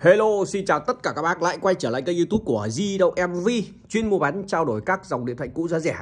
Hello, xin chào tất cả các bác lại quay trở lại kênh youtube của Di Động MV chuyên mua bán trao đổi các dòng điện thoại cũ giá rẻ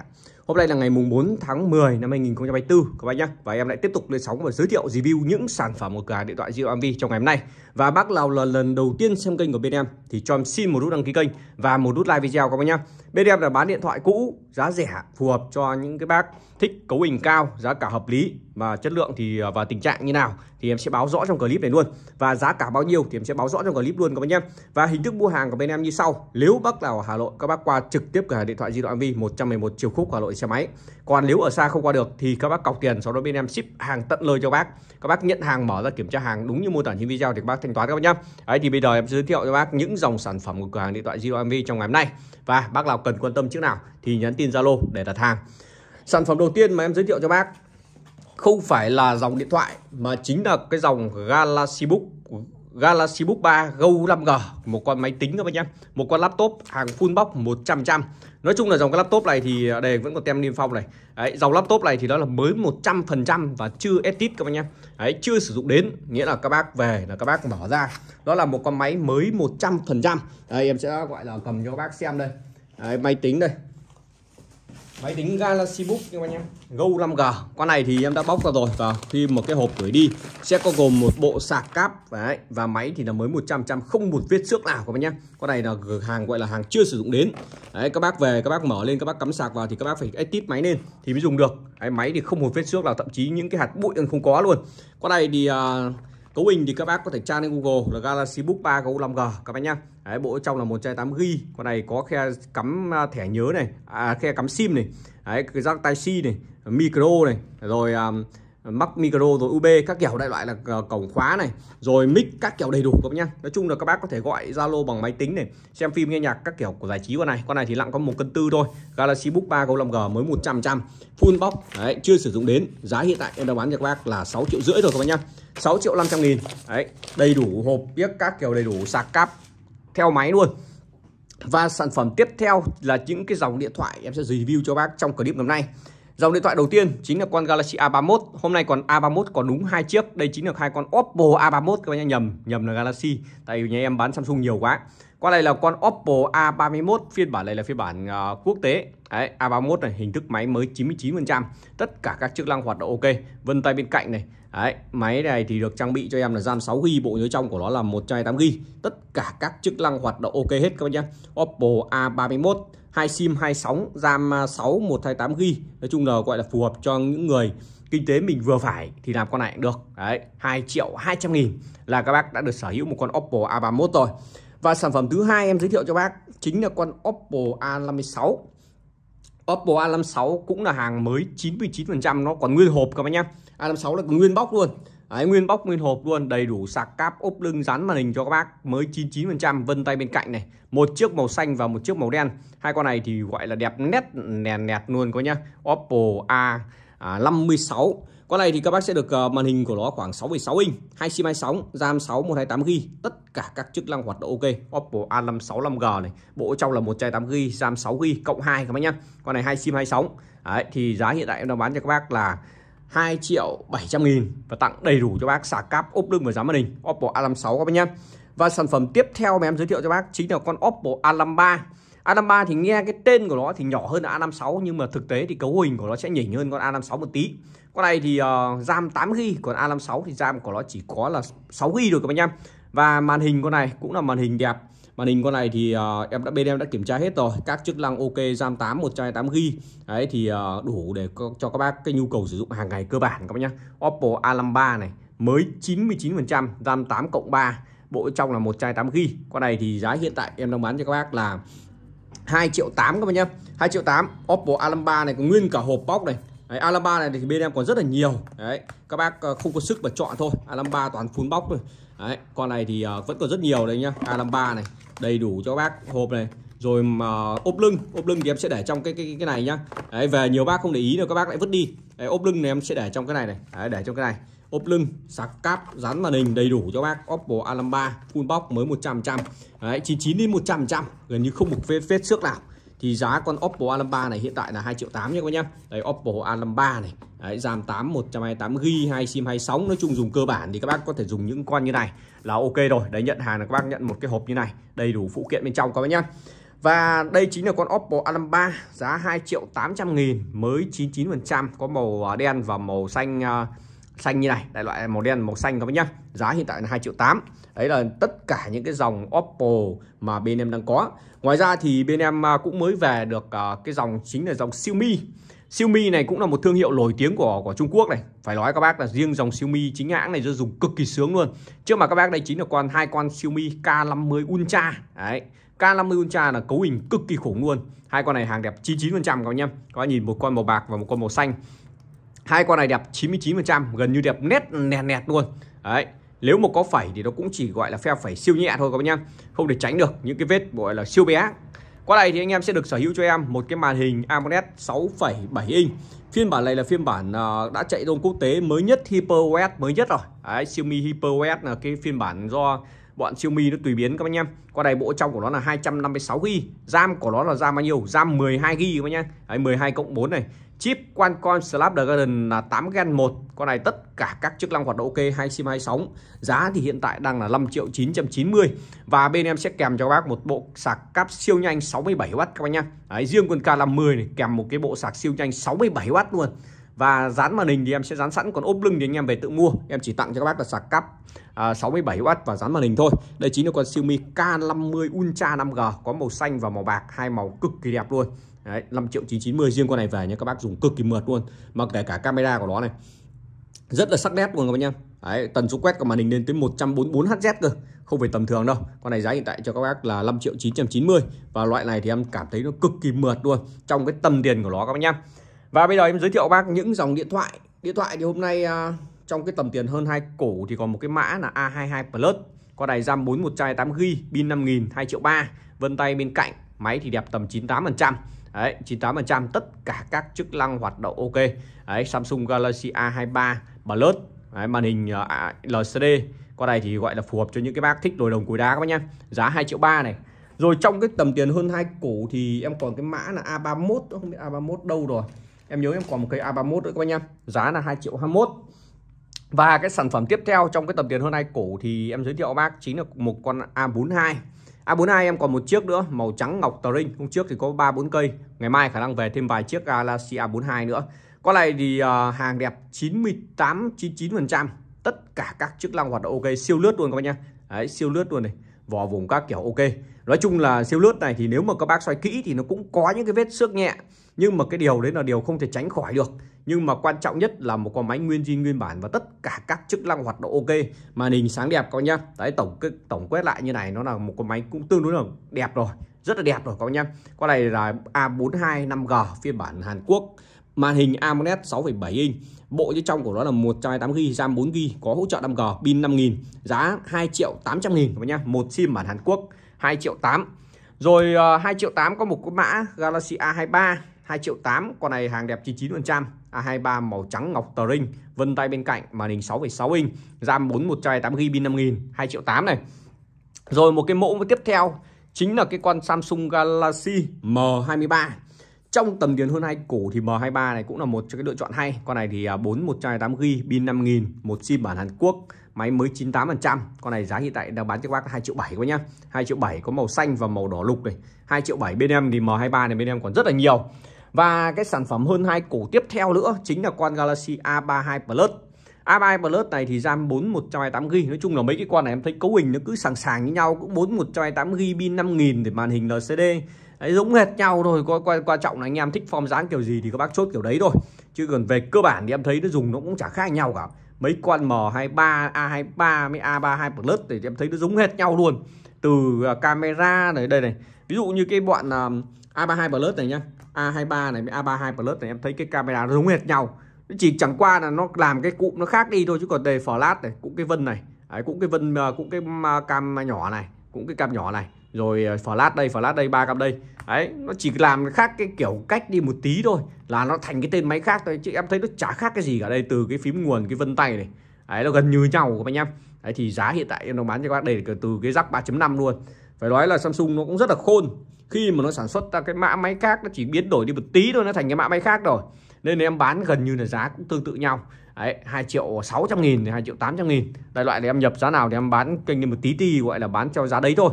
Hôm nay là ngày mùng 4 tháng 10 năm 2024 các bác nhá. Và em lại tiếp tục lên sóng và giới thiệu review những sản phẩm của cửa hàng điện thoại Zio Amvi trong ngày hôm nay. Và bác nào là lần đầu tiên xem kênh của bên em thì cho em xin một nút đăng ký kênh và một nút like video các bác nhá. Bên em là bán điện thoại cũ, giá rẻ, phù hợp cho những cái bác thích cấu hình cao, giá cả hợp lý và chất lượng thì à, và tình trạng như nào thì em sẽ báo rõ trong clip này luôn. Và giá cả bao nhiêu thì em sẽ báo rõ trong clip luôn các bác nhá. Và hình thức mua hàng của bên em như sau. Nếu bác nào ở Hà Nội các bác qua trực tiếp cửa hàng điện thoại Zio Amvi 111 Triều Khúc Hà Nội đổi xe máy còn nếu ở xa không qua được thì các bác cọc tiền sau đó bên em ship hàng tận lời cho bác các bác nhận hàng mở ra kiểm tra hàng đúng như mô tả trên video thì các bác thanh toán các bác nhá đấy thì bây giờ em giới thiệu cho bác những dòng sản phẩm của cửa hàng điện thoại Zalo MV trong ngày hôm nay và bác nào cần quan tâm trước nào thì nhắn tin Zalo để đặt hàng sản phẩm đầu tiên mà em giới thiệu cho bác không phải là dòng điện thoại mà chính là cái dòng Galaxy Book Galaxy Book 3 Go 5G một con máy tính các bác nhé một con laptop hàng full box 100 trăm nói chung là dòng cái laptop này thì à, đây vẫn còn tem niêm phong này đấy, dòng laptop này thì nó là mới 100% và chưa edit các bác nhé đấy chưa sử dụng đến nghĩa là các bác về là các bác mở ra đó là một con máy mới 100% đây em sẽ gọi là cầm cho các bác xem đây đấy, máy tính đây máy tính Galaxy Book các bạn nhé Go 5G con này thì em đã bóc ra rồi và khi một cái hộp gửi đi sẽ có gồm một bộ sạc cáp đấy, và máy thì là mới 100 trăm không một vết xước nào các bạn nhé con này là hàng gọi là hàng chưa sử dụng đến đấy, các bác về các bác mở lên các bác cắm sạc vào thì các bác phải tít máy lên thì mới dùng được đấy, máy thì không một vết xước nào thậm chí những cái hạt bụi còn không có luôn con này thì uh, cấu hình thì các bác có thể tra lên Google là Galaxy Book 3 Go 5G các bác nhá Đấy, bộ trong là 128GB con này có khe cắm à, thẻ nhớ này à, khe cắm sim này Đấy, cái jack tai C này micro này rồi um, mắc micro rồi UB các kiểu đại loại là ờ, cổng khóa này rồi mic các kiểu đầy đủ các bác nhá nói chung là các bác có thể gọi Zalo bằng máy tính này xem phim nghe nhạc các kiểu của giải trí con này con này thì lặng có một cân tư thôi Galaxy Book 3 Go 5G mới 100 trăm full box đấy chưa sử dụng đến giá hiện tại em đang bán cho các bác là 6 triệu rưỡi rồi các bác nhá 6 triệu 500 nghìn đấy đầy đủ hộp biết các kiểu đầy đủ sạc cáp theo máy luôn và sản phẩm tiếp theo là những cái dòng điện thoại em sẽ review cho bác trong clip ngày hôm nay Dòng điện thoại đầu tiên chính là con Galaxy A31. Hôm nay còn A31 còn đúng hai chiếc. Đây chính là hai con Oppo A31 các bạn nhầm, nhầm là Galaxy. Tại vì nhà em bán Samsung nhiều quá. Qua đây là con Oppo A31 phiên bản này là phiên bản uh, quốc tế. Đấy, A31 này hình thức máy mới 99%. Tất cả các chức năng hoạt động ok. Vân tay bên cạnh này. Đấy, máy này thì được trang bị cho em là RAM 6 GB, bộ nhớ trong của nó là 128 GB. Tất cả các chức năng hoạt động ok hết các bạn nhé. Oppo A31 hai sim hai sóng RAM 6 128 GB nói chung là gọi là phù hợp cho những người kinh tế mình vừa phải thì làm con này cũng được đấy 2 triệu 200 nghìn là các bác đã được sở hữu một con Oppo A31 rồi và sản phẩm thứ hai em giới thiệu cho bác chính là con Oppo A56 Oppo A56 cũng là hàng mới 99% nó còn nguyên hộp các bác nhá A56 là nguyên bóc luôn Đấy, nguyên bóc nguyên hộp luôn đầy đủ sạc cáp ốp lưng rắn màn hình cho các bác mới 99% vân tay bên cạnh này một chiếc màu xanh và một chiếc màu đen hai con này thì gọi là đẹp nét nèn nẹt luôn có nhá Oppo A 56 à, con này thì các bác sẽ được ờ, màn hình của nó khoảng 6,6 inch 2 sim 2 sóng RAM 6 128 g tất cả các chức năng hoạt động ok Oppo A56 5G này bộ trong là một chai 8 g RAM 6 g cộng 2 các bác nhá con này 2 sim 2 sóng Đấy, thì giá hiện tại em đang bán cho các bác là 2 triệu 700 nghìn và tặng đầy đủ cho bác xả cáp ốp lưng và giá màn hình Oppo A56 các bác nhé và sản phẩm tiếp theo mà em giới thiệu cho bác chính là con Oppo A53 A53 thì nghe cái tên của nó thì nhỏ hơn A56 nhưng mà thực tế thì cấu hình của nó sẽ nhỉnh hơn con A56 một tí. Con này thì uh, RAM 8 g còn A56 thì RAM của nó chỉ có là 6 g rồi các bác nhá. Và màn hình con này cũng là màn hình đẹp màn hình con này thì uh, em đã bên em đã kiểm tra hết rồi các chức năng ok RAM 8 128 GB đấy thì uh, đủ để cho các bác cái nhu cầu sử dụng hàng ngày cơ bản các bác nhá Oppo A53 này mới 99% RAM 8 cộng 3 bộ trong là 128 GB con này thì giá hiện tại em đang bán cho các bác là 2 triệu 8 các bạn nhá 2 triệu 8 Oppo A53 này có nguyên cả hộp bóc này Đấy, A53 này thì bên em còn rất là nhiều đấy các bác ờ, không có sức mà chọn thôi A53 toàn full bóc rồi đấy con này thì ờ, vẫn còn rất nhiều đấy nhá A53 này đầy đủ cho bác hộp này rồi mà ốp lưng ốp lưng thì em sẽ để trong cái cái cái này nhá đấy về nhiều bác không để ý rồi các bác lại vứt đi đấy, ốp lưng này em sẽ để trong cái này này đấy, để trong cái này ốp lưng sạc cáp dán màn hình đầy đủ cho bác Oppo A53 full box mới 100 trăm đấy 99 đến 100 trăm gần như không một vết vết xước nào thì giá con Oppo A53 này hiện tại là 2 triệu 8 nha các nhá. Đấy Oppo A53 này. Đấy RAM 8 128 g 2 SIM sóng Nói chung dùng cơ bản thì các bác có thể dùng những con như này là ok rồi. Đấy nhận hàng là các bác nhận một cái hộp như này, đầy đủ phụ kiện bên trong các bác nhá. Và đây chính là con Oppo A53 giá 2 triệu 800 nghìn mới 99% có màu à, đen và màu xanh à, xanh như này, đại loại màu đen màu xanh các bác nhá. Giá hiện tại là 2 triệu 8 đấy là tất cả những cái dòng Oppo mà bên em đang có ngoài ra thì bên em à, cũng mới về được à, cái dòng chính là dòng Xiaomi Xiaomi này cũng là một thương hiệu nổi tiếng của của Trung Quốc này. Phải nói các bác là riêng dòng Xiaomi chính hãng này rất dùng cực kỳ sướng luôn. Trước mà các bác đây chính là con hai con Xiaomi K50 Ultra. Đấy. K50 Ultra là cấu hình cực kỳ khủng luôn. Hai con này hàng đẹp 99% các bác nhá. Các bác nhìn một con màu bạc và một con màu xanh. Hai con này đẹp 99%, gần như đẹp nét nẹt nẹt luôn. Đấy nếu mà có phẩy thì nó cũng chỉ gọi là phe phẩy siêu nhẹ thôi các bạn nhá không thể tránh được những cái vết gọi là siêu bé qua đây thì anh em sẽ được sở hữu cho em một cái màn hình AMOLED 6,7 inch phiên bản này là phiên bản à, đã chạy ROM quốc tế mới nhất HyperOS mới nhất rồi Đấy, Xiaomi HyperOS là cái phiên bản do bọn Xiaomi nó tùy biến các anh em. Qua đây bộ trong của nó là 256 GB, RAM của nó là RAM bao nhiêu? RAM 12 GB các anh em. Đấy 12 cộng 4 này chip Qualcomm Snapdragon là 8 Gen 1 con này tất cả các chức năng hoạt động ok hay sim sóng. giá thì hiện tại đang là 5 triệu 990 và bên em sẽ kèm cho các bác một bộ sạc cáp siêu nhanh 67W các bác nhá riêng con K50 này kèm một cái bộ sạc siêu nhanh 67W luôn và dán màn hình thì em sẽ dán sẵn còn ốp lưng thì anh em về tự mua em chỉ tặng cho các bác là sạc cáp à, 67W và dán màn hình thôi đây chính là con Xiaomi K50 Ultra 5G có màu xanh và màu bạc hai màu cực kỳ đẹp luôn Đấy, 5 triệu 990 riêng con này về nha các bác dùng cực kỳ mượt luôn mà kể cả camera của nó này rất là sắc nét luôn các bác nhá Đấy, tần số quét của màn hình lên tới 144 Hz cơ không phải tầm thường đâu con này giá hiện tại cho các bác là 5 triệu 990 và loại này thì em cảm thấy nó cực kỳ mượt luôn trong cái tầm tiền của nó các bác nhá và bây giờ em giới thiệu bác những dòng điện thoại điện thoại thì hôm nay uh, trong cái tầm tiền hơn hai cổ thì còn một cái mã là A22 Plus con này RAM 4128 g pin 5000 2 triệu 3 vân tay bên cạnh máy thì đẹp tầm 98% Đấy, 98% tất cả các chức năng hoạt động ok. Đấy, Samsung Galaxy A23 Plus, Đấy, màn hình LCD. Con này thì gọi là phù hợp cho những cái bác thích đồ đồng cối đá các bác nhá. Giá 2 triệu 3 này. Rồi trong cái tầm tiền hơn hai cổ thì em còn cái mã là A31, ờ, không biết A31 đâu rồi. Em nhớ em còn một cây A31 nữa các bác nhá. Giá là 2 triệu 21. Và cái sản phẩm tiếp theo trong cái tầm tiền hơn hai cổ thì em giới thiệu bác chính là một con A42. A42 em còn một chiếc nữa màu trắng ngọc tờ hôm trước thì có 3 4 cây ngày mai khả năng về thêm vài chiếc Galaxy A42 nữa Có này thì uh, hàng đẹp 98 99 tất cả các chức năng hoạt động ok siêu lướt luôn các bạn nhá đấy siêu lướt luôn này vỏ vùng các kiểu ok nói chung là siêu lướt này thì nếu mà các bác xoay kỹ thì nó cũng có những cái vết xước nhẹ nhưng mà cái điều đấy là điều không thể tránh khỏi được nhưng mà quan trọng nhất là một con máy nguyên zin nguyên bản và tất cả các chức năng hoạt động ok màn hình sáng đẹp các nhá đấy tổng cái tổng quét lại như này nó là một con máy cũng tương đối là đẹp rồi rất là đẹp rồi các nhá con này là A425G phiên bản Hàn Quốc màn hình AMOLED 6,7 inch bộ như trong của nó là một 128GB RAM 4GB có hỗ trợ 5G pin 5000 giá 2 triệu 800 nghìn các bạn nhá một sim bản Hàn Quốc 2 triệu 8 rồi uh, ờ, 2 triệu 8 có một cái mã Galaxy A23 2 triệu 8 con này hàng đẹp 99% A23 màu trắng ngọc tờ ring vân tay bên cạnh màn hình 6,6 inch RAM 4 128GB pin 5000 2 triệu 8 này rồi một cái mẫu tiếp theo chính là cái con Samsung Galaxy M23 trong tầm tiền hơn hai cổ thì M23 này cũng là một trong cái lựa chọn hay con này thì 4 128 g pin 5000 một sim bản Hàn Quốc máy mới 98% con này giá hiện tại đang bán cho các bác 2 triệu 7 quá nhá 2 triệu 7 có màu xanh và màu đỏ lục này 2 triệu 7 bên em thì M23 này bên em còn rất là nhiều và cái sản phẩm hơn hai cổ tiếp theo nữa chính là con Galaxy A32 Plus A32 Plus này thì RAM 4 128GB Nói chung là mấy cái con này em thấy cấu hình nó cứ sàng sàng với nhau Cũng 4 128GB pin 5000 để màn hình LCD Đấy, giống hệt nhau thôi coi quan quan trọng là anh em thích form dáng kiểu gì thì các bác chốt kiểu đấy thôi chứ còn về cơ bản thì em thấy nó dùng nó cũng chả khác nhau cả mấy con M23 A23 mấy A32 Plus thì em thấy nó giống hết nhau luôn từ à, camera này đây này ví dụ như cái bọn à, A32 Plus này nhá A23 này với A32 Plus này em thấy cái camera nó giống hệt nhau chỉ chẳng qua là nó làm cái cụm nó khác đi thôi chứ còn đề lát này cũng cái vân này Đấy, cũng cái vân à, cũng cái cam nhỏ này cũng cái cam nhỏ này rồi flash ờ, đây flash đây ba cặp đây đấy nó chỉ làm khác cái kiểu cách đi một tí thôi là nó thành cái tên máy khác thôi chứ em thấy nó chả khác cái gì cả đây từ cái phím nguồn cái vân tay này đấy nó gần như nhau các anh em đấy thì giá hiện tại em đang bán cho các bác đây từ cái rắc 3.5 luôn phải nói là Samsung nó cũng rất là khôn khi mà nó sản xuất ra cái mã máy khác nó chỉ biến đổi đi một tí thôi nó thành cái mã máy khác rồi nên em bán gần như là giá cũng tương tự nhau Đấy, 2 triệu 600 nghìn, 2 triệu 800 nghìn Đại loại thì em nhập giá nào thì em bán kênh đi một tí tí gọi là bán cho giá đấy thôi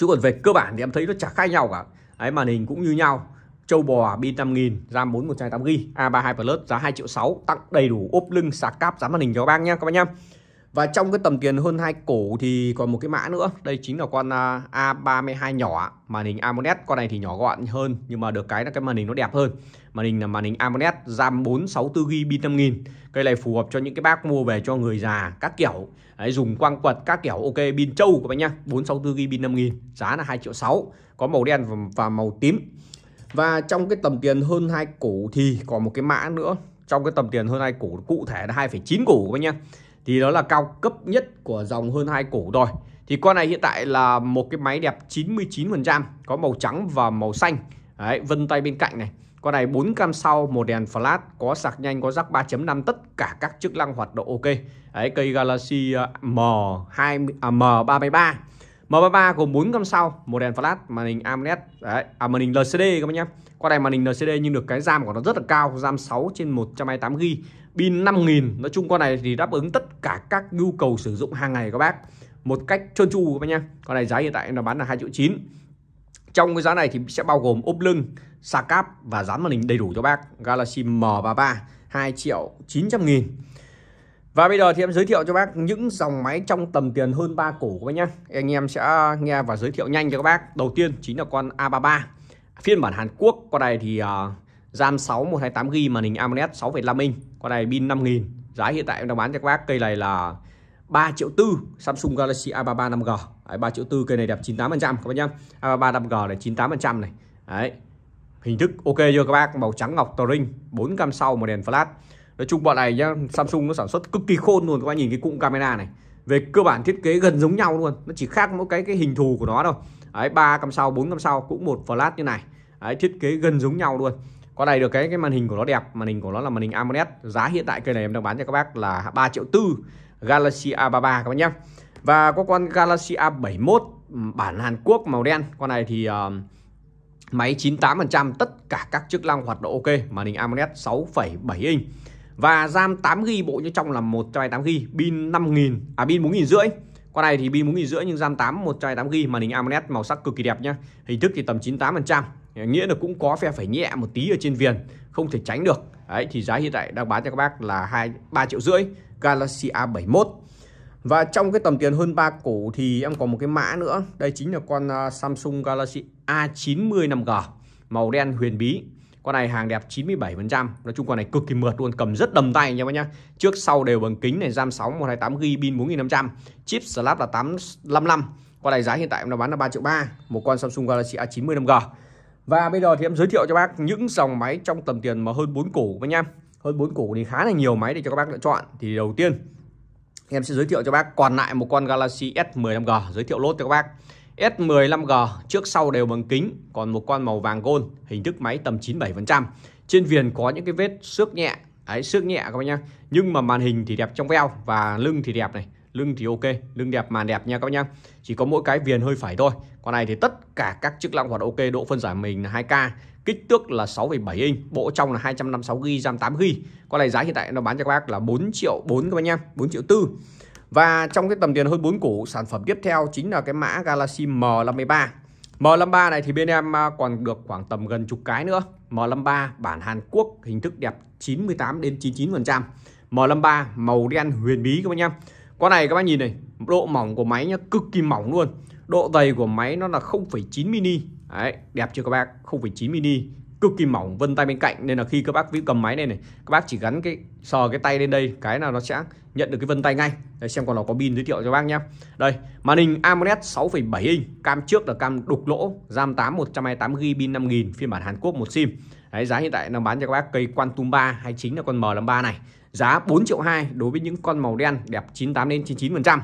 chứ còn về cơ bản thì em thấy nó chả khác nhau cả ấy màn hình cũng như nhau châu bò pin 5000 RAM 4 128 g, A32 Plus giá 2 triệu 6 tặng đầy đủ ốp lưng sạc cáp giá màn hình cho các bác nhá các bác nhá và trong cái tầm tiền hơn hai cổ thì còn một cái mã nữa đây chính là con à, A32 nhỏ màn hình AMOLED con này thì nhỏ gọn hơn nhưng mà được cái là cái màn hình nó đẹp hơn màn hình là màn hình AMOLED RAM 464GB pin 5000 cây này phù hợp cho những cái bác mua về cho người già các kiểu Đấy, dùng quang quật các kiểu ok pin trâu các bạn nhá 464GB pin 5000 giá là 2 triệu 6 có màu đen và, và màu tím và trong cái tầm tiền hơn hai cổ thì còn một cái mã nữa trong cái tầm tiền hơn hai cổ cụ thể là 2,9 cổ các bạn nhá thì đó là cao cấp nhất của dòng hơn hai cổ rồi thì con này hiện tại là một cái máy đẹp 99% có màu trắng và màu xanh Đấy, vân tay bên cạnh này con này 4 cam sau, một đèn flash, có sạc nhanh, có rắc 3.5, tất cả các chức năng hoạt động ok. Đấy, cây Galaxy M20 à, M33. À, M33 gồm 4 cam sau, một đèn flash, màn hình AMOLED, đấy, à màn hình LCD các bác nhá. Con này màn hình LCD nhưng được cái RAM của nó rất là cao, RAM 6 trên 128 GB, pin 5000. Nói chung con này thì đáp ứng tất cả các nhu cầu sử dụng hàng ngày các bác. Một cách trơn tru các bác nhá. Con này giá hiện tại nó bán là 2 triệu 9. Trong cái giá này thì sẽ bao gồm ốp lưng, xà cáp và dán màn hình đầy đủ cho bác Galaxy M33 2 triệu 900 nghìn và bây giờ thì em giới thiệu cho bác những dòng máy trong tầm tiền hơn 3 củ các bác nhé Anh em sẽ nghe và giới thiệu nhanh cho các bác Đầu tiên chính là con A33 Phiên bản Hàn Quốc Con này thì uh, RAM 6 128GB màn hình AMOLED 6,5 inch Con này pin 5000 Giá hiện tại em đang bán cho các bác cây này là 3 triệu tư Samsung Galaxy A33 5G đấy, 3 triệu tư cây này đẹp 98% các bác nhá A33 5G này 98% này đấy hình thức ok chưa các bác màu trắng ngọc tờ ring 4 cam sau một đèn flash nói chung bọn này nhá Samsung nó sản xuất cực kỳ khôn luôn các bác nhìn cái cụm camera này về cơ bản thiết kế gần giống nhau luôn nó chỉ khác mỗi cái cái hình thù của nó thôi đấy ba cam sau bốn cam sau cũng một flash như này đấy, thiết kế gần giống nhau luôn con này được cái cái màn hình của nó đẹp màn hình của nó là màn hình AMOLED giá hiện tại cây này em đang bán cho các bác là 3 triệu tư Galaxy A33 các bạn nhé và có con Galaxy A71 ừ, bản Hàn Quốc màu đen con này thì uh, máy 98% tất cả các chức năng hoạt động ok màn hình AMOLED 6.7 inch và RAM 8GB bộ như trong là 128GB pin 5000 à pin 4500 con này thì pin 4500 nhưng RAM 8 128GB màn hình AMOLED màu sắc cực kỳ đẹp nhá hình thức thì tầm 98% nghĩa là cũng có phe phải nhẹ một tí ở trên viền không thể tránh được đấy thì giá hiện tại đang bán cho các bác là hai ba triệu rưỡi Galaxy A71 và trong cái tầm tiền hơn 3 cổ thì em có một cái mã nữa đây chính là con à, Samsung Galaxy A90 5G màu đen huyền bí con này hàng đẹp 97% nói chung con này cực kỳ mượt luôn cầm rất đầm tay nha em nhá trước sau đều bằng kính này RAM 6 128 GB pin 4500 chip Snap là 855 con này giá hiện tại em đang bán là 3 triệu 3 một con Samsung Galaxy A90 5G và bây giờ thì em giới thiệu cho bác những dòng máy trong tầm tiền mà hơn 4 cổ với nha hơn bốn củ thì khá là nhiều máy để cho các bác lựa chọn thì đầu tiên em sẽ giới thiệu cho bác còn lại một con Galaxy S15G giới thiệu lốt cho các bác S15G trước sau đều bằng kính còn một con màu vàng gold hình thức máy tầm 97% trên viền có những cái vết xước nhẹ ấy xước nhẹ các bác nhá nhưng mà màn hình thì đẹp trong veo và lưng thì đẹp này lưng thì ok lưng đẹp màn đẹp nha các bác nhá chỉ có mỗi cái viền hơi phải thôi con này thì tất cả các chức năng hoạt ok độ phân giải mình là 2k kích thước là 6,7 inch bộ trong là 256 g RAM tám g con này giá hiện tại nó bán cho các bác là 4 triệu bốn các bác nhá bốn triệu tư và trong cái tầm tiền hơn 4 củ sản phẩm tiếp theo chính là cái mã Galaxy M53 M53 này thì bên em à, còn được khoảng tầm gần chục cái nữa M53 bản Hàn Quốc hình thức đẹp 98 đến chín phần trăm M53 màu đen huyền bí các bác nhá con này các bác nhìn này độ mỏng của máy nhá cực kỳ mỏng luôn độ dày của máy nó là 0,9 mini đấy đẹp chưa các bác 0,9 mini cực kỳ mỏng vân tay bên cạnh nên là khi các bác cầm máy này này các bác chỉ gắn cái sờ cái tay lên đây cái nào nó sẽ nhận được cái vân tay ngay để xem còn nó có pin giới thiệu cho bác nhé đây màn hình AMOLED 6,7 inch cam trước là cam đục lỗ RAM 8 128 GB pin 5000 phiên bản Hàn Quốc một sim Đấy, giá hiện tại đang bán cho các bác cây Quantum 3 hay chính là con M53 này giá 4 triệu 2 đối với những con màu đen đẹp 98 đến 99%.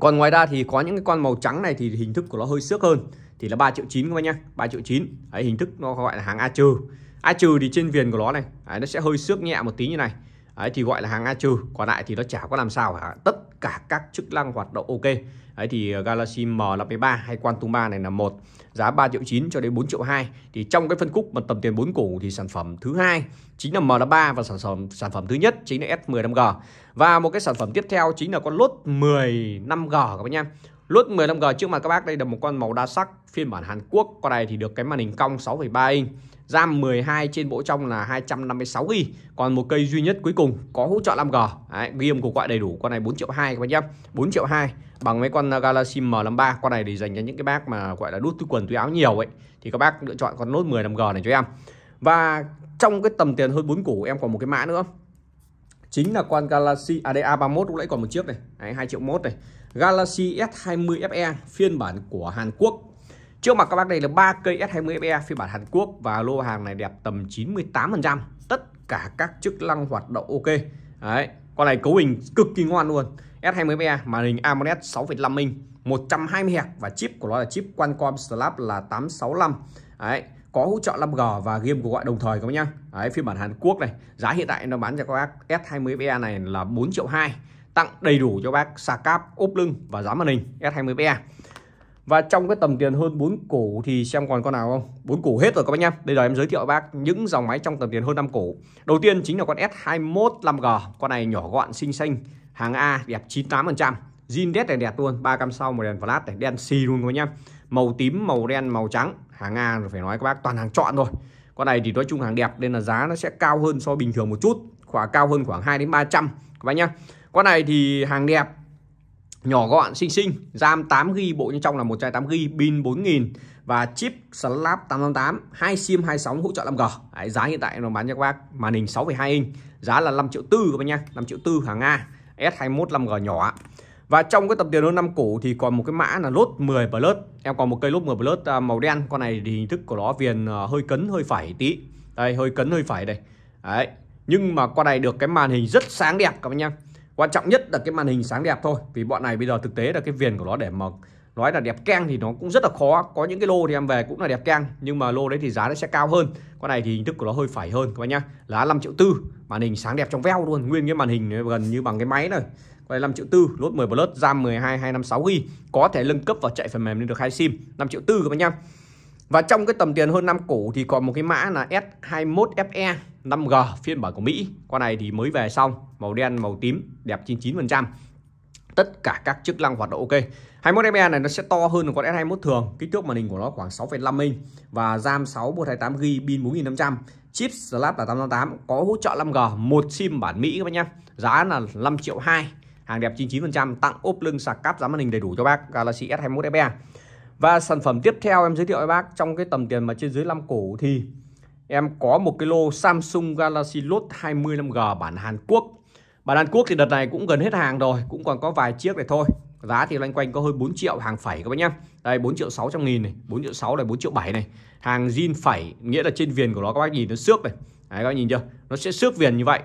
Còn ngoài ra thì có những cái con màu trắng này thì hình thức của nó hơi xước hơn thì là 3 triệu 9 các bạn nhá, 3 triệu 9. Đấy, hình thức nó gọi là hàng A trừ. A trừ thì trên viền của nó này, đấy, nó sẽ hơi xước nhẹ một tí như này. Đấy, thì gọi là hàng A trừ còn lại thì nó chả có làm sao cả tất cả các chức năng hoạt động ok Đấy, thì ờ, Galaxy M53 hay Quantum 3 này là một giá 3 triệu 9 cho đến 4 triệu 2 thì trong cái phân khúc mà tầm tiền 4 củ thì sản phẩm thứ hai chính là M53 và sản phẩm sản phẩm thứ nhất chính là S15G 10 và một cái sản phẩm tiếp theo chính là con lốt 15G các bác nhé Lốt 15G trước mặt các bác đây là một con màu đa sắc phiên bản Hàn Quốc con này thì được cái màn hình cong 6,3 inch RAM 12 trên bộ trong là 256 GB còn một cây duy nhất cuối cùng có hỗ trợ 5G Đấy, game của gọi đầy đủ con này 4 triệu 2 các bác nhá 4 triệu 2 bằng mấy con Galaxy M53 con này để dành cho những cái bác mà gọi là đút túi quần túi áo nhiều ấy thì các bác lựa chọn con Note 10 5G này cho em và trong cái tầm tiền hơn 4 củ em còn một cái mã nữa chính là con Galaxy ADA31 lúc nãy còn một chiếc này Đấy, 2 triệu mốt này Galaxy S20 FE phiên bản của Hàn Quốc Trước mặt các bác đây là ba cây S20FE phiên bản Hàn Quốc và lô hàng này đẹp tầm 98%. Tất cả các chức năng hoạt động ok. Đấy, con này cấu hình cực kỳ ngoan luôn. S20FE màn hình AMOLED 6,5 inch, 120 Hz và chip của nó là chip Qualcomm Snapdragon là 865. Đấy, có hỗ trợ 5G và game của gọi đồng thời các bác nhá. Đấy, phiên bản Hàn Quốc này, giá hiện tại nó bán cho các bác S20FE này là 4 triệu 2 tặng đầy đủ cho bác sạc cáp, ốp lưng và giá màn hình S20FE và trong cái tầm tiền hơn 4 cổ thì xem còn con nào không? 4 cổ hết rồi các bác nhá. Đây là em giới thiệu bác những dòng máy trong tầm tiền hơn 5 cổ. Đầu tiên chính là con S21 5G. Con này nhỏ gọn xinh xinh, hàng A đẹp 98%. Zin đẹp đèn đẹp luôn, ba cam sau một đèn flash đèn, đen xì luôn các bác nhá. Màu tím, màu đen, màu trắng, hàng A rồi phải nói các bác toàn hàng chọn rồi. Con này thì nói chung hàng đẹp nên là giá nó sẽ cao hơn so bình thường một chút, khoảng cao hơn khoảng 2 đến 300 các bác nhá. Con này thì hàng đẹp nhỏ gọn xinh xinh RAM 8 g bộ bên trong là một chai 8GB pin 4000 và chip Snap 888 hai sim hai sóng hỗ trợ 5G Đấy, giá hiện tại nó bán cho các bác màn hình 6,2 inch giá là 5 triệu tư các bác nhá 5 triệu tư hàng Nga S21 5G nhỏ và trong cái tập tiền đô năm cổ thì còn một cái mã là lốt 10 Plus em còn một cây lốt 10 Plus à, màu đen con này thì hình thức của nó viền à, hơi cấn hơi phẩy tí đây hơi cấn hơi phẩy đây Đấy. nhưng mà con này được cái màn hình rất sáng đẹp các bác nhá quan trọng nhất là cái màn hình sáng đẹp thôi vì bọn này bây giờ thực tế là cái viền của nó để mà nói là đẹp keng thì nó cũng rất là khó có những cái lô thì em về cũng là đẹp keng nhưng mà lô đấy thì giá nó sẽ cao hơn con này thì hình thức của nó hơi phải hơn các bạn nhá là 5 triệu tư màn hình sáng đẹp trong veo luôn nguyên cái màn hình gần như bằng cái máy này con này 5 triệu tư lốt 10 plus ram 12 256 g có thể nâng cấp và chạy phần mềm lên được hai sim 5 triệu tư các bạn nhá và trong cái tầm tiền hơn 5 cổ thì còn một cái mã là S21FE 5G phiên bản của Mỹ con này thì mới về xong màu đen màu tím đẹp 99% tất cả các chức năng hoạt động ok 21 MB này nó sẽ to hơn con S21 thường kích thước màn hình của nó khoảng 6,5 inch và RAM 6 128 GB pin 4500 chip Snap là 888 có hỗ trợ 5G một sim bản Mỹ các bác nhé giá là 5 triệu 2 hàng đẹp 99% tặng ốp lưng sạc cáp giá màn hình đầy đủ cho bác Galaxy S21 FE và sản phẩm tiếp theo em giới thiệu với bác trong cái tầm tiền mà trên dưới 5 cổ thì em có một cái lô Samsung Galaxy Note 20 5G bản Hàn Quốc bản Hàn Quốc thì đợt này cũng gần hết hàng rồi cũng còn có vài chiếc này thôi giá thì loanh quanh có hơn 4 triệu hàng phẩy các bác nhá đây 4 triệu 600 nghìn này 4 triệu 6 này 4 triệu 7 này hàng zin phẩy nghĩa là trên viền của nó các bác nhìn nó xước này đấy, các bác nhìn chưa nó sẽ xước viền như vậy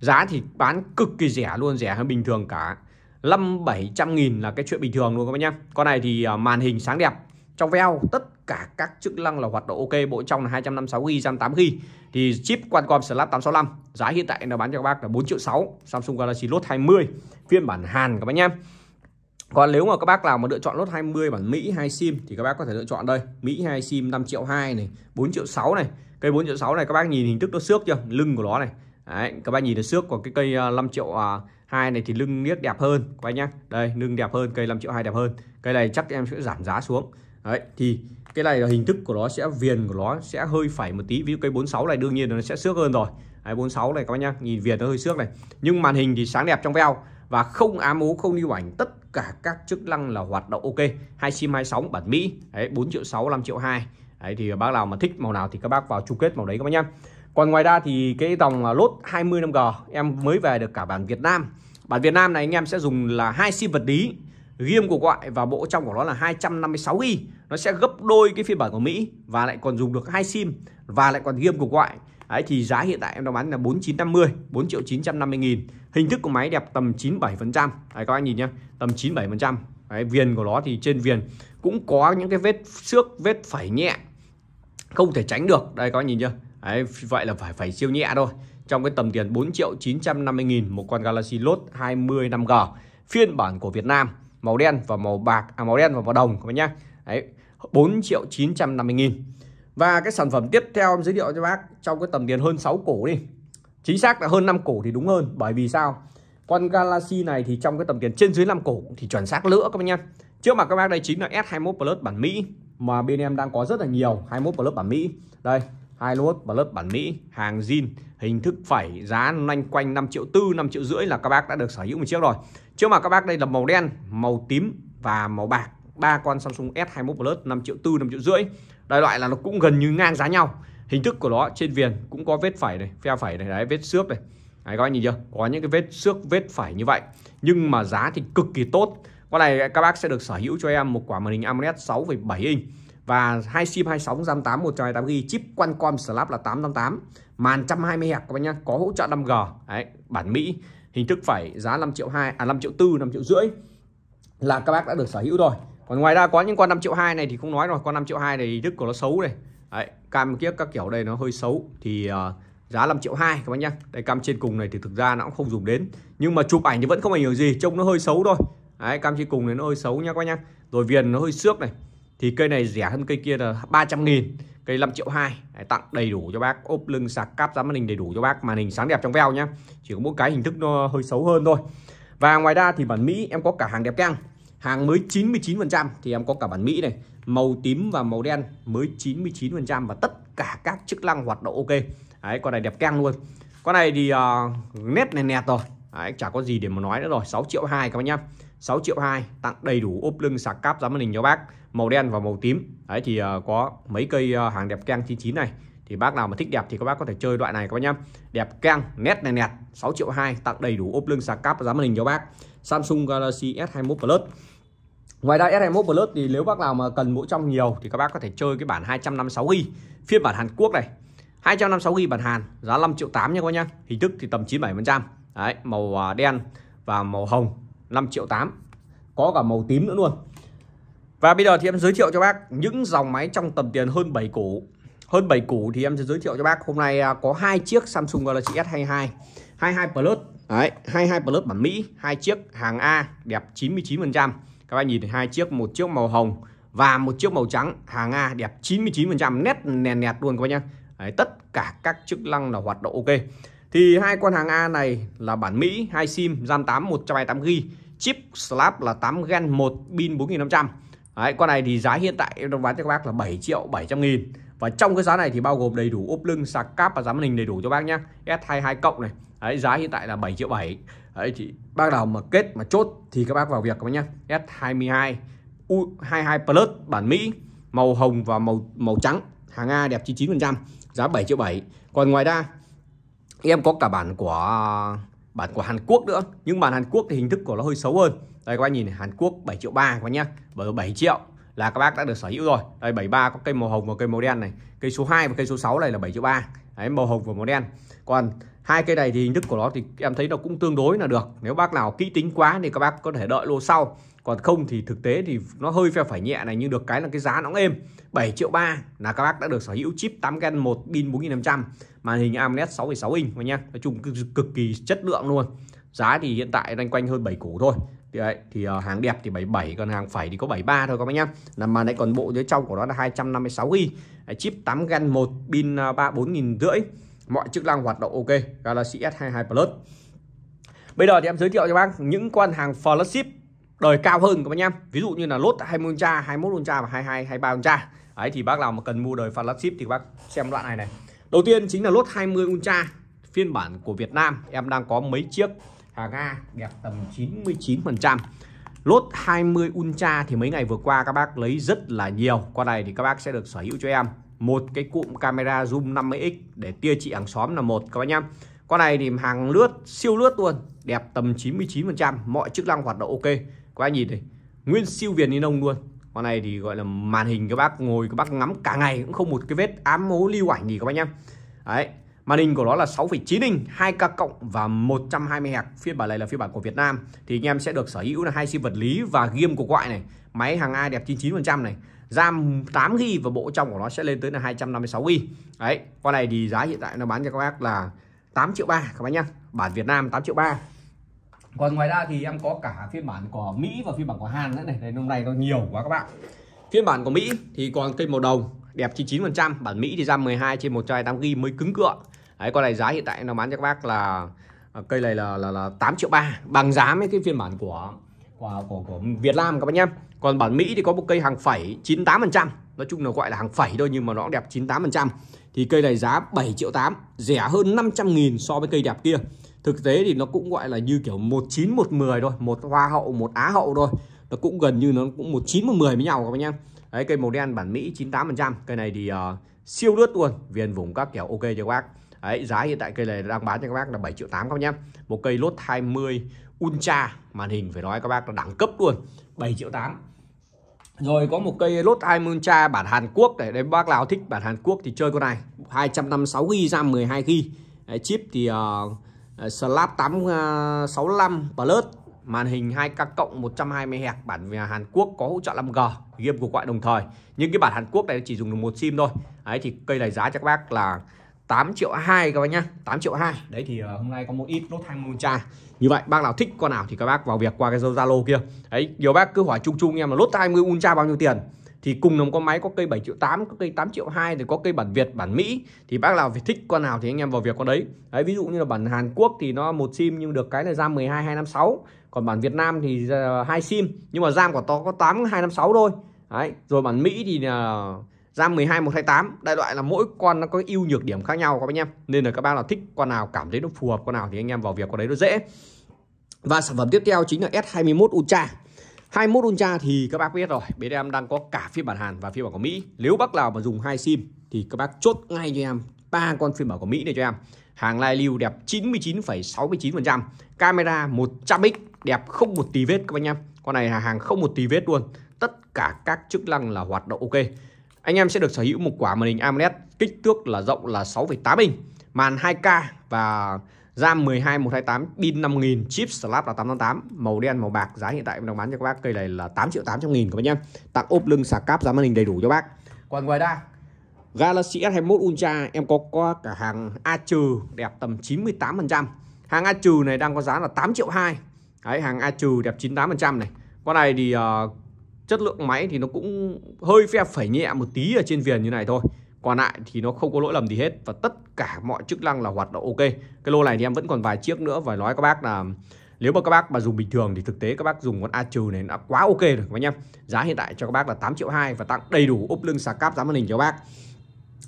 giá thì bán cực kỳ rẻ luôn rẻ hơn bình thường cả 5 700 nghìn là cái chuyện bình thường luôn các bác nhá con này thì à, màn hình sáng đẹp trong veo tất cả các chức năng là hoạt động ok bộ trong là 256GB 108GB thì chip Qualcomm Snap 865 giá hiện tại là bán cho các bác là 4 triệu sáu Samsung Galaxy Note 20 phiên bản Hàn các bác nhé còn nếu mà các bác nào mà lựa chọn lốt 20 bản Mỹ 2 sim thì các bác có thể lựa chọn đây Mỹ 2 sim 5 triệu hai này 4 triệu sáu này cây 4 triệu sáu này các bác nhìn hình thức nó xước chưa lưng của nó này Đấy, các bác nhìn được xước của cái cây 5 à, triệu à, hai này thì lưng niếc đẹp hơn các bác nhá đây lưng đẹp hơn cây 5 triệu hai đẹp hơn cây này chắc em sẽ giảm giá xuống Đấy, thì cái này là hình thức của nó sẽ viền của nó sẽ hơi phải một tí ví dụ cây 46 này đương nhiên nó sẽ xước hơn rồi Đấy, 46 này các bác nhá nhìn viền nó hơi xước này nhưng màn hình thì sáng đẹp trong veo và không ám ố không lưu ảnh tất cả các chức năng là hoạt động ok hai sim hai sóng bản Mỹ Đấy, 4 triệu 6 5 triệu 2 Đấy, thì bác nào mà thích màu nào thì các bác vào chung kết màu đấy các bác nhá còn ngoài ra thì cái dòng lốt 20 5G em mới về được cả bản Việt Nam bản Việt Nam này anh em sẽ dùng là hai sim vật lý ghiêm của gọi và bộ trong của nó là 256 g, nó sẽ gấp đôi cái phiên bản của Mỹ và lại còn dùng được hai sim và lại còn ghiêm cuộc gọi ấy thì giá hiện tại em đang bán là 4950 4 triệu 950 nghìn hình thức của máy đẹp tầm 97% Đấy, các anh nhìn nhá, tầm 97% Đấy, viền của nó thì trên viền cũng có những cái vết xước vết phẩy nhẹ không thể tránh được đây các anh nhìn chưa Đấy, vậy là phải phải siêu nhẹ thôi trong cái tầm tiền 4 triệu 950 nghìn một con Galaxy Note 20 5G phiên bản của Việt Nam màu đen và màu bạc à màu đen và màu đồng các bác nhá đấy 4 triệu 950 nghìn và cái sản phẩm tiếp theo em giới thiệu cho bác trong cái tầm tiền hơn 6 cổ đi chính xác là hơn 5 cổ thì đúng hơn bởi vì sao con Galaxy này thì trong cái tầm tiền trên dưới 5 cổ thì chuẩn xác nữa các bác nhá trước mặt các bác đây chính là S21 Plus bản Mỹ mà bên em đang có rất là nhiều 21 Plus bản Mỹ đây 21 Plus bản Mỹ hàng zin hình thức phẩy giá loanh quanh 5 triệu tư 5 triệu rưỡi là các bác đã được sở hữu một chiếc rồi Trước mặt các bác đây là màu đen, màu tím và màu bạc. ba con Samsung S21 Plus 5 triệu 4, 5 triệu rưỡi. Đại loại là nó cũng gần như ngang giá nhau. Hình thức của nó trên viền cũng có vết phải này, phe phải này, đấy, vết xước này. Đấy các bác nhìn chưa? Có những cái vết xước, vết phải như vậy. Nhưng mà giá thì cực kỳ tốt. Con này các bác sẽ được sở hữu cho em một quả màn hình AMOLED 6,7 inch và hai sim 26 RAM 8 128 GB, chip Qualcomm Snap là 888, màn 120 Hz các bác nhá, có hỗ trợ 5G. Đấy, bản Mỹ hình thức phải giá 5 triệu 2 à 5 triệu 4 5 triệu rưỡi là các bác đã được sở hữu rồi còn ngoài ra có những con 5 triệu 2 này thì không nói rồi con 5 triệu 2 này hình thức của nó xấu này Đấy, cam kiếp các kiểu đây nó hơi xấu thì uh, giá 5 triệu 2 các bác nhá đây cam trên cùng này thì thực ra nó cũng không dùng đến nhưng mà chụp ảnh thì vẫn không ảnh hưởng gì trông nó hơi xấu thôi Đấy, cam trên cùng này nó hơi xấu nha các bác nhá rồi viền nó hơi xước này thì cây này rẻ hơn cây kia là 300 nghìn cây 5 triệu 2 Đấy, tặng đầy đủ cho bác ốp lưng sạc cáp giá màn hình đầy đủ cho bác màn hình sáng đẹp trong veo nhá chỉ có một cái hình thức nó hơi xấu hơn thôi và ngoài ra thì bản Mỹ em có cả hàng đẹp căng hàng mới 99% thì em có cả bản Mỹ này màu tím và màu đen mới 99% và tất cả các chức năng hoạt động ok Đấy, con này đẹp căng luôn con này thì uh, nét này nẹt rồi Đấy, chả có gì để mà nói nữa rồi 6 triệu 2 các bác nhá 6 triệu 2 tặng đầy đủ ốp lưng sạc cáp giá màn hình cho bác màu đen và màu tím đấy thì ờ, có mấy cây ờ, hàng đẹp keng 99 này thì bác nào mà thích đẹp thì các bác có thể chơi loại này các bác nhá đẹp keng nét này nẹt 6 triệu 2 tặng đầy đủ ốp lưng sạc cáp giá màn hình cho bác Samsung Galaxy S21 Plus Ngoài ra S21 Plus thì nếu bác nào mà cần mỗi trong nhiều thì các bác có thể chơi cái bản 256 g phiên bản Hàn Quốc này 256 g bản Hàn giá 5 triệu 8 nha các bác nhá hình thức thì tầm 97% đấy màu ờ, đen và màu hồng 5 triệu 8 có cả màu tím nữa luôn và bây giờ thì em giới thiệu cho bác những dòng máy trong tầm tiền hơn 7 củ hơn 7 củ thì em sẽ giới thiệu cho bác hôm nay à, có hai chiếc Samsung Galaxy S22 22 Plus Đấy, 22 Plus bản Mỹ, hai chiếc hàng A đẹp 99%. Các bạn nhìn hai chiếc, một chiếc màu hồng và một chiếc màu trắng, hàng A đẹp 99%, nét nền nẹt, luôn các bạn nhá. tất cả các chức năng là hoạt động ok. Thì hai con hàng A này là bản Mỹ, hai sim, RAM 8 128GB, chip slab là 8 Gen 1 pin 4500. Đấy, con này thì giá hiện tại em đang bán cho các bác là 7 triệu 700 nghìn Và trong cái giá này thì bao gồm đầy đủ ốp lưng, sạc cáp và giám màn hình đầy đủ cho bác nhé S22 cộng này Đấy, giá hiện tại là 7 triệu 7 Đấy, thì bác nào mà kết mà chốt thì các bác vào việc các bác nhé S22 U22 Plus bản Mỹ màu hồng và màu màu trắng hàng A đẹp 99% giá 7 triệu 7 còn ngoài ra em có cả bản của bản của Hàn Quốc nữa nhưng bản Hàn Quốc thì hình thức của nó hơi xấu hơn đây các bác nhìn này, Hàn Quốc 7 triệu ba các bác nhá bởi 7 triệu là các bác đã được sở hữu rồi đây 73 có cây màu hồng và cây màu đen này cây số 2 và cây số 6 này là 7 triệu ba đấy màu hồng và màu đen còn hai cây này thì hình thức của nó thì em thấy nó cũng tương đối là được nếu bác nào kỹ tính quá thì các bác có thể đợi lô sau còn không thì thực tế thì nó hơi phe phải nhẹ này nhưng được cái là cái giá nó êm 7 triệu ba là các bác đã được sở hữu chip 8 Gen 1 pin 4500 màn hình AMOLED 6,6 inch các nói chung cực, cực kỳ chất lượng luôn giá thì hiện tại đang quanh hơn 7 củ thôi thì, đấy, thì ờ, hàng đẹp thì 77 còn hàng phải thì có 73 thôi các bác nhá là mà lại còn bộ dưới trong của nó là 256 GB chip 8 Gen 1 pin 34000 ờ, rưỡi mọi chức năng hoạt động ok Galaxy S22 Plus bây giờ thì em giới thiệu cho bác những con hàng flagship đời cao hơn các bác nhá ví dụ như là lốt 20 ultra 21 ultra và 22 23 ultra ấy thì bác nào mà cần mua đời flagship thì bác xem đoạn này này đầu tiên chính là lốt 20 ultra phiên bản của Việt Nam em đang có mấy chiếc hàng A đẹp tầm 99 phần trăm lốt 20 ultra thì mấy ngày vừa qua các bác lấy rất là nhiều qua này thì các bác sẽ được sở hữu cho em một cái cụm camera zoom 50x để tia trị hàng xóm là một các bác nhá con này thì hàng lướt siêu lướt luôn đẹp tầm 99 phần trăm mọi chức năng hoạt động ok các bác nhìn này nguyên siêu viền ni lông luôn con này thì gọi là màn hình các bác ngồi các bác ngắm cả ngày cũng không một cái vết ám hố lưu ảnh gì các bác nhá đấy màn hình của nó là 6,9 inch 2K cộng và 120 Hz phiên bản này là phiên bản của Việt Nam thì anh em sẽ được sở hữu là hai sim vật lý và game của gọi này máy hàng Ai đẹp 99% này RAM 8 g và bộ trong của nó sẽ lên tới là 256 g đấy con này thì giá hiện tại nó bán cho các bác là 8 triệu ba các bác nhá bản Việt Nam 8 triệu ba còn ngoài ra thì em có cả phiên bản của Mỹ và phiên bản của Hàn nữa này đây hôm nay nó nhiều quá các bạn phiên bản của Mỹ thì còn cây màu đồng đẹp 99% bản Mỹ thì ra 12 trên 128 g mới cứng cựa đấy con này giá hiện tại nó bán cho các bác là à, cây này là là, là 8 triệu ba bằng giá mấy cái phiên bản của của, của của Việt Nam các bác nhé còn bản Mỹ thì có một cây hàng phẩy 98% nói chung là gọi là hàng phẩy thôi nhưng mà nó cũng đẹp 98% thì cây này giá 7 triệu 8 rẻ hơn 500 nghìn so với cây đẹp kia thực tế thì nó cũng gọi là như kiểu một chín một mười thôi một hoa hậu một á hậu thôi nó cũng gần như nó cũng một chín một mười với nhau các bác nhá đấy cây màu đen bản mỹ 98% cây này thì uh, siêu lướt luôn viên vùng các kiểu ok cho các bác đấy giá hiện tại cây này đang bán cho các bác là 7 triệu tám các bác nhá một cây lốt 20 ultra màn hình phải nói các bác là đẳng cấp luôn 7 triệu tám rồi có một cây lốt ultra bản Hàn Quốc để đến bác nào thích bản Hàn Quốc thì chơi con này 256GB RAM mười hai Đấy, chip thì uh, Ờ, Slab 865 ờ, Plus màn hình 2K cộng 120Hz bản về Hàn Quốc có hỗ trợ 5G game cuộc gọi đồng thời nhưng cái bản Hàn Quốc này chỉ dùng được một sim thôi đấy thì cây này giá cho các bác là 8 triệu 2 các bác nhá 8 triệu 2 đấy thì ờ, hôm nay có một ít nốt thang hàng cha như vậy bác nào thích con nào thì các bác vào việc qua cái Zalo kia đấy nhiều bác cứ hỏi chung chung em là lốt 20 Ultra bao nhiêu tiền thì cùng đồng có máy có cây 7 triệu 8 có cây 8 triệu 2 thì có cây bản Việt bản Mỹ thì bác nào phải thích con nào thì anh em vào việc con đấy đấy ví dụ như là bản Hàn Quốc thì nó một sim nhưng được cái là RAM 12 256 còn bản Việt Nam thì ờ, hai sim nhưng mà RAM của to có 8 256 thôi đấy rồi bản Mỹ thì là ờ, RAM 12 128 đại loại là mỗi con nó có ưu nhược điểm khác nhau các anh em nên là các bác là thích con nào cảm thấy nó phù hợp con nào thì anh em vào việc con đấy nó dễ và sản phẩm tiếp theo chính là S21 Ultra 21 Ultra thì các bác biết rồi, bên em đang có cả phiên bản Hàn và phiên bản của Mỹ. Nếu bác nào mà dùng hai sim thì các bác chốt ngay cho em ba con phiên bản của Mỹ này cho em. Hàng lai lưu đẹp 99,69%, camera 100x đẹp không một tí vết các anh em. Con này là hàng không một tí vết luôn. Tất cả các chức năng là hoạt động ok. Anh em sẽ được sở hữu một quả màn hình AMOLED kích thước là rộng là 6,8 inch, màn 2K và RAM 12 128 pin 5000 chip slab là 888 màu đen màu bạc giá hiện tại em đang bán cho các bác cây này là 8 triệu 800 nghìn các bác nhé tặng ốp lưng sạc cáp giá màn hình đầy đủ cho bác còn ngoài ra Galaxy S21 Ultra em có, có cả hàng A trừ đẹp tầm 98% hàng A trừ này đang có giá là 8 triệu 2 Đấy, hàng A trừ đẹp 98% này con này thì uh, chất lượng máy thì nó cũng hơi phe phẩy nhẹ một tí ở trên viền như này thôi còn lại thì nó không có lỗi lầm gì hết và tất cả mọi chức năng là hoạt động ok cái lô này thì em vẫn còn vài chiếc nữa và nói các bác là nếu mà các bác mà dùng bình thường thì thực tế các bác dùng con A trừ này đã quá ok rồi các bác nhá giá hiện tại cho các bác là 8 triệu 2 và tặng đầy đủ ốp lưng sạc cáp dán màn hình cho các bác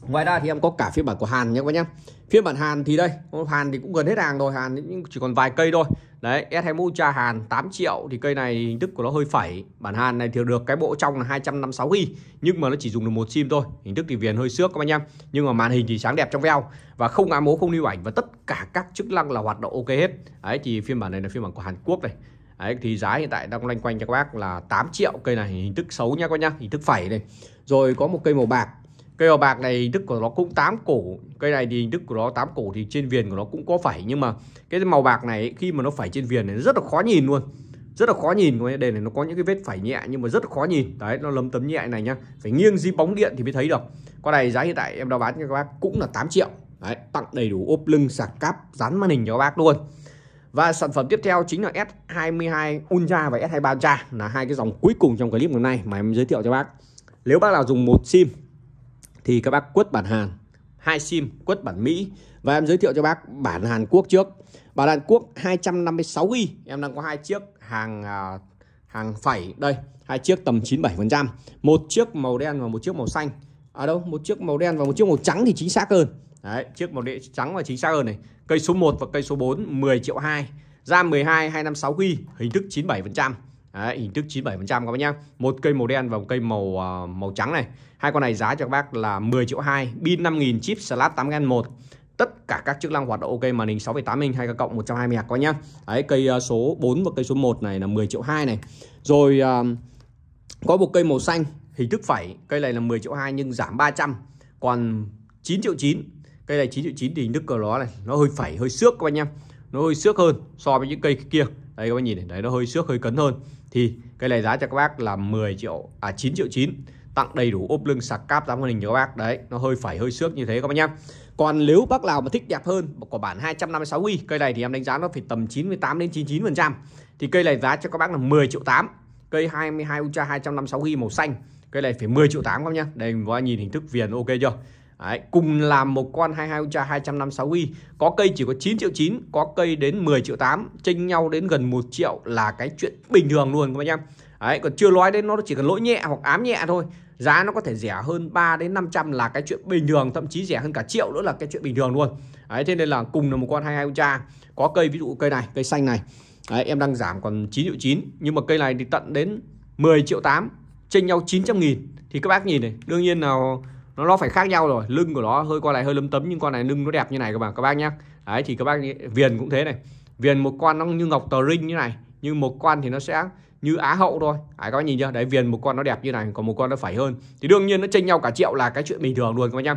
ngoài ra thì em có cả phiên bản của Hàn nhé các bác nhé phiên bản Hàn thì đây Hàn thì cũng gần hết hàng rồi Hàn chỉ còn vài cây thôi đấy S21 Ultra Hàn 8 triệu thì cây này hình thức của nó hơi phẩy bản Hàn này thì được cái bộ trong là 256 g nhưng mà nó chỉ dùng được một sim thôi hình thức thì viền hơi xước các bác nhá nhưng mà màn hình thì sáng đẹp trong veo và không ám mố không lưu ảnh và tất cả các chức năng là hoạt động ok hết đấy thì phiên bản này là phiên bản của Hàn Quốc này Đấy, thì giá hiện tại đang loanh quanh cho các bác là 8 triệu cây này hình thức xấu nha các bác nhá hình thức phẩy này rồi có một cây màu bạc cây màu bạc này hình thức của nó cũng tám cổ cây này thì hình thức của nó tám cổ thì trên viền của nó cũng có phải nhưng mà cái màu bạc này khi mà nó phải trên viền này rất là khó nhìn luôn rất là khó nhìn cái đề này nó có những cái vết phải nhẹ nhưng mà rất là khó nhìn đấy nó lấm tấm nhẹ này nhá phải nghiêng di bóng điện thì mới thấy được con này giá hiện tại em đã bán cho các bác cũng là 8 triệu đấy, tặng đầy đủ ốp lưng sạc cáp dán màn hình cho các bác luôn và sản phẩm tiếp theo chính là S22 Ultra và S23 Ultra là hai cái dòng cuối cùng trong clip ngày hôm nay mà em giới thiệu cho bác nếu bác nào dùng một sim thì các bác quất bản Hàn hai sim quất bản Mỹ và em giới thiệu cho bác bản Hàn Quốc trước bản Hàn Quốc 256 g. em đang có hai chiếc hàng à, hàng phẩy đây hai chiếc tầm 97% một chiếc màu đen và một chiếc màu xanh ở à đâu một chiếc màu đen và một chiếc màu trắng thì chính xác hơn đấy chiếc màu đen trắng và chính xác hơn này cây số 1 và cây số 4 10 triệu 2 RAM 12 256 g, hình thức 97% Đấy, hình thức 97% các bác nhá. Một cây màu đen và một cây màu ờ, màu trắng này. Hai con này giá cho các bác là 10 triệu 2, pin 5000 chip slab 8N1. Tất cả các chức năng hoạt động ok màn hình 6.8 inch 2K cộng 120 Hz các nhá. Đấy, cây ờ, số 4 và cây số 1 này là 10 triệu 2 này. Rồi ờ, có một cây màu xanh hình thức phẩy, cây này là 10 triệu 2 nhưng giảm 300, còn 9 triệu 9. Cây này 9 triệu 9 thì hình thức của nó này, nó hơi phẩy, hơi xước các bác nhá. Nó hơi xước hơn so với những cây kia. Đây các bác nhìn này, đấy nó hơi xước hơi cấn hơn thì cái này giá cho các bác là 10 triệu à 9 triệu 9 tặng đầy đủ ốp lưng sạc cáp dám màn hình cho các bác đấy nó hơi phải hơi xước như thế các bác nhá còn nếu bác nào mà thích đẹp hơn của bản 256i cây này thì em đánh giá nó phải tầm 98 đến 99 phần trăm thì cây này giá cho các bác là 10 triệu 8 cây 22 Ultra 256i màu xanh cây này phải 10 triệu 8 các bác nhá đây mình nhìn hình thức viền ok chưa Đấy, cùng làm một con 22 Ultra 256i có cây chỉ có 9 triệu 9 có cây đến 10 triệu 8 chênh nhau đến gần 1 triệu là cái chuyện bình thường luôn các anh em Đấy, còn chưa nói đến nó chỉ cần lỗi nhẹ hoặc ám nhẹ thôi giá nó có thể rẻ hơn 3 đến 500 là cái chuyện bình thường thậm chí rẻ hơn cả triệu nữa là cái chuyện bình thường luôn Đấy, thế nên là cùng là một con 22 Ultra có cây ví dụ cây này cây xanh này Đấy, em đang giảm còn 9 triệu 9 nhưng mà cây này thì tận đến 10 triệu 8 chênh nhau 900 nghìn thì các bác nhìn này đương nhiên nào nó nó phải khác nhau rồi lưng của nó hơi con này hơi lấm tấm nhưng con này lưng nó đẹp như này các bạn các bác nhá đấy thì các bác viền cũng thế này viền một con nó như ngọc tờ ring như này nhưng một con thì nó sẽ như á hậu thôi đấy, các bác nhìn chưa đấy viền một con nó đẹp như này còn một con nó phải hơn thì đương nhiên nó chênh nhau cả triệu là cái chuyện bình thường luôn các bác nhá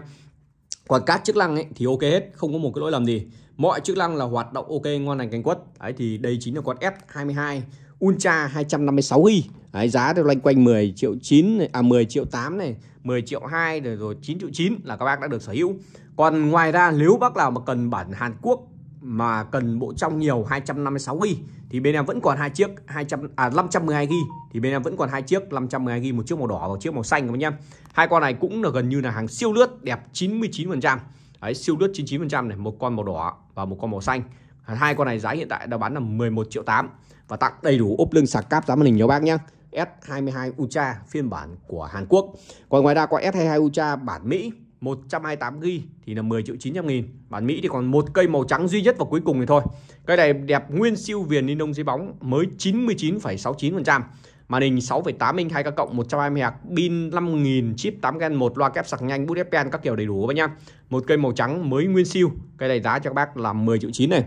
còn các chức năng ấy thì ok hết không có một cái lỗi lầm gì mọi chức năng là hoạt động ok ngon lành cánh quất đấy thì đây chính là con S22 Ultra 256i Đấy, giá được loanh quanh 10 triệu 9 à 10 triệu 8 này 10 triệu 2 rồi, rồi 9 triệu 9 là các bác đã được sở hữu còn ngoài ra nếu bác nào mà cần bản Hàn Quốc mà cần bộ trong nhiều 256 g thì bên em vẫn còn hai chiếc 200 à 512 g thì bên em vẫn còn hai chiếc 512 g một chiếc màu đỏ và một chiếc màu xanh các bác nhá. Hai con này cũng là gần như là hàng siêu lướt đẹp 99%. Đấy, siêu lướt 99% này, một con màu đỏ và một con màu xanh. Hai con này giá hiện tại đã bán là 11 triệu 8 và tặng đầy đủ ốp lưng sạc cáp giá màn hình cho bác nhé S22 Ultra phiên bản của Hàn Quốc còn ngoài ra có S22 Ultra bản Mỹ 128GB thì là 10 triệu 900 nghìn Bản Mỹ thì còn một cây màu trắng duy nhất và cuối cùng thì thôi Cây này đẹp nguyên siêu viền ni lông dưới bóng mới 99,69% Màn hình 6,8 inch 2K cộng 120 hạt Pin 5000 chip 8Gen một loa kép sạc nhanh bút ép các kiểu đầy đủ các bác nhá Một cây màu trắng mới nguyên siêu Cây này giá cho các bác là 10 triệu 9 này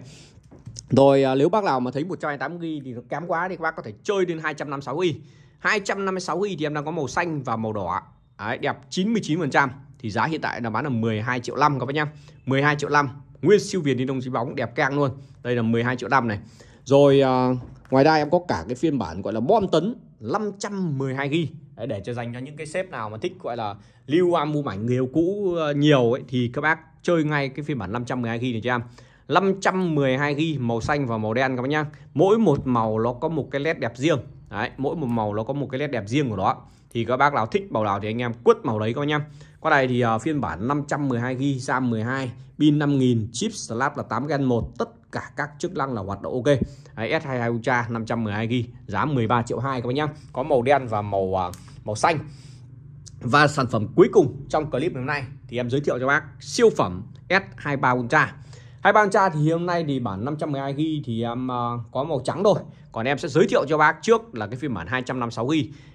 rồi à, nếu bác nào mà thấy 128 g thì nó kém quá thì các bác có thể chơi đến 256 g 256 g thì em đang có màu xanh và màu đỏ Đấy, đẹp 99% thì giá hiện tại là bán là 12 triệu 5 các bác nhá 12 triệu 5 nguyên siêu việt đi đông chí bóng đẹp càng luôn đây là 12 triệu 5 này rồi uh, ngoài ra em có cả cái phiên bản gọi là bom tấn 512 ghi để cho dành cho những cái sếp nào mà thích gọi là lưu album ảnh người yêu cũ ờ, nhiều ấy, thì các bác chơi ngay cái phiên bản 512 g này cho em 512 ghi màu xanh và màu đen các bác nhá mỗi một màu nó có một cái led đẹp riêng đấy mỗi một màu nó có một cái led đẹp riêng của nó thì các bác nào thích màu nào thì anh em quất màu đấy các bác nhá qua này thì uh, phiên bản 512GB RAM 12 pin 5000 chip slab là 8 gen 1 tất cả các chức năng là hoạt động ok đấy, S22 Ultra 512GB giá 13 triệu 2 các bác nhá có màu đen và màu uh, màu xanh và sản phẩm cuối cùng trong clip ngày hôm nay thì em giới thiệu cho bác siêu phẩm S23 Ultra hai bang cha thì hôm nay thì bản 512 g thì em um, uh, ờ, có màu trắng rồi còn em sẽ giới thiệu cho bác trước là cái phiên bản 256 g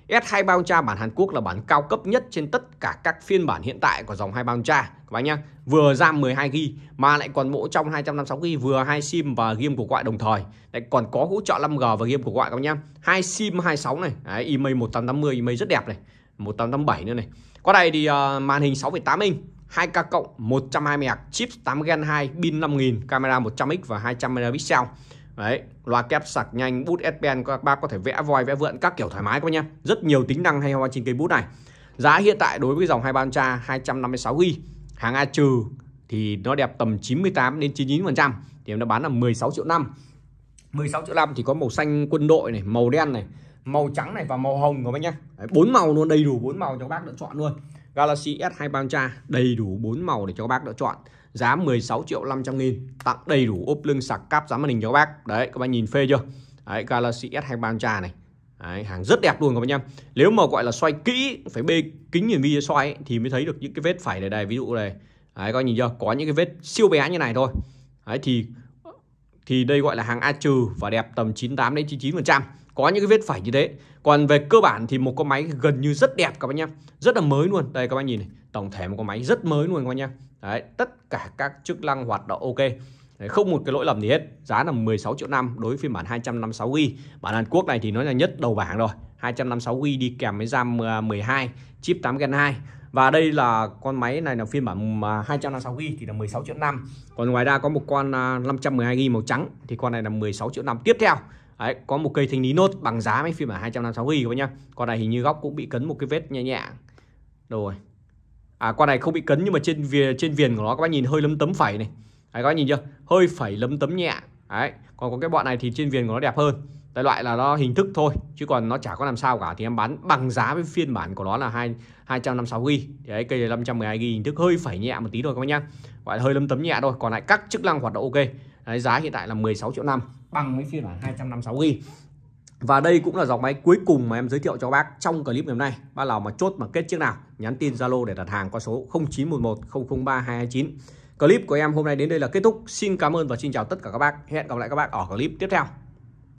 S2 bang cha bản Hàn Quốc là bản cao cấp nhất trên tất cả các phiên bản hiện tại của dòng hai bang cha các bác nhá vừa RAM 12 g mà lại còn bộ trong 256 g vừa hai sim và game của gọi đồng thời lại còn có hỗ trợ 5G và game của gọi các bác nhá hai sim 26 này Đấy, email 1880 email rất đẹp này 1887 nữa này có đây thì uh, màn hình 6,8 inch 2K cộng 120 Hz, chip 8 Gen 2, pin 5000, camera 100x và 200 megapixel. Đấy, loa kép sạc nhanh, bút S-Pen các bác có thể vẽ voi, vẽ vượn các kiểu thoải mái các bác nhá. Rất nhiều tính năng hay ho trên cây bút này. Giá hiện tại đối với dòng 23 cha 256 g hàng A trừ thì nó đẹp tầm 98 đến 99%, thì em đã bán là 16 triệu năm. 16 triệu năm thì có màu xanh quân đội này, màu đen này, màu trắng này và màu hồng các bác nhé bốn màu luôn đầy đủ bốn màu cho bác lựa chọn luôn. Galaxy S23 Ultra đầy đủ 4 màu để cho các bác lựa chọn giá 16 triệu 500 nghìn tặng đầy đủ ốp lưng sạc cáp giá màn hình cho các bác đấy các bác nhìn phê chưa đấy, Galaxy S23 Ultra này Đấy, hàng rất đẹp luôn các bác em Nếu mà gọi là xoay kỹ phải bê kính hiển vi xoay ấy, thì mới thấy được những cái vết phải này đây ví dụ này Đấy, bác nhìn chưa có những cái vết siêu bé như này thôi Đấy, thì thì đây gọi là hàng A trừ và đẹp tầm 98 đến 99 phần trăm có những cái vết phải như thế còn về cơ bản thì một con máy gần như rất đẹp các bác nhá rất là mới luôn đây các bác nhìn này tổng thể một con máy rất mới luôn các bác nhá đấy tất cả các chức năng hoạt động ok đấy, không một cái lỗi lầm gì hết giá là 16 triệu năm đối với phiên bản 256 g bản Hàn Quốc này thì nó là nhất đầu bảng rồi 256 g đi kèm với RAM 12 à, chip 8 Gen 2 và đây là con máy này là phiên bản 256 à, g thì là 16 triệu năm. Còn ngoài ra có một con 512 à, g màu trắng Thì con này là 16 triệu năm tiếp theo Đấy, có một cây thanh lý nốt bằng giá máy phiên bản 256 GB các bác nhá. Con này hình như góc cũng bị cấn một cái vết nhẹ nhẹ. Rồi. À con này không bị cấn nhưng mà trên viền trên viền của nó các bác nhìn hơi lấm tấm phẩy này. Đấy các bác nhìn chưa? Hơi phẩy lấm tấm nhẹ. Đấy, còn có cái bọn này thì trên viền của nó đẹp hơn. Đại loại là nó hình thức thôi chứ còn nó chả có làm sao cả thì em bán bằng giá với phiên bản của nó là 2 256 GB. Đấy cây là 512 GB hình thức hơi phẩy nhẹ một tí thôi các bác nhá. Gọi là hơi lấm tấm nhẹ thôi, còn lại các chức năng hoạt động ok. Đấy, giá hiện tại là 16 triệu 5 bằng với phiên bản 256GB và đây cũng là dòng máy cuối cùng mà em giới thiệu cho bác trong clip ngày hôm nay. Bác nào mà chốt mà kết chiếc nào, nhắn tin Zalo để đặt hàng qua số 0911 003 229. Clip của em hôm nay đến đây là kết thúc. Xin cảm ơn và xin chào tất cả các bác. Hẹn gặp lại các bác ở clip tiếp theo.